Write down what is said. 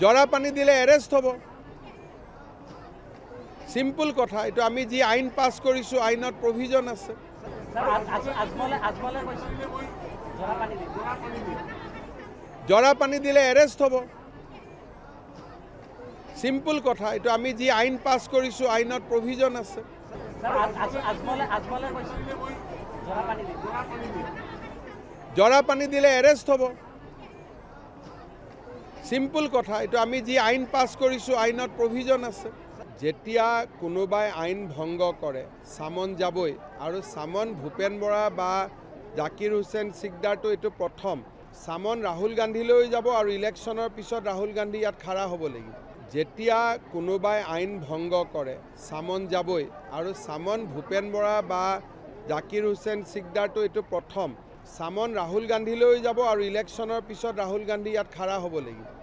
জৰা পানী দিলে এৰেষ্ট হ'ব চিম্পল কথা এইটো আমি যি আইন পাছ কৰিছোঁ আইনত প্ৰভিজন আছে জৰা পানী দিলে এৰেষ্ট হ'ব চিম্পুল কথা এইটো আমি যি আইন পাছ কৰিছোঁ আইনত প্ৰভিজন আছে জৰা পানী দিলে এৰেষ্ট হ'ব চিম্পুল কথা এইটো আমি যি আইন পাছ কৰিছোঁ আইনত প্ৰভিজন আছে যেতিয়া কোনোবাই আইন ভংগ কৰে চামন যাবই আৰু চামন ভূপেন বৰা বা জাকিৰ হুছেইন চিকদাৰটো এইটো প্ৰথম চামন ৰাহুল গান্ধীলৈ যাব আৰু ইলেকশ্যনৰ পিছত ৰাহুল গান্ধী ইয়াত খাৰা হ'ব লাগিব যেতিয়া কোনোবাই আইন ভংগ কৰে চামন যাবই আৰু চামন ভূপেন বৰা বা জাকিৰ হুছেইন চিকদাৰটো এইটো প্ৰথম চামন ৰাহুল গান্ধীলৈ যাব আৰু ইলেকশ্যনৰ পিছত ৰাহুল গান্ধী ইয়াত খাড়া হ'ব লাগিব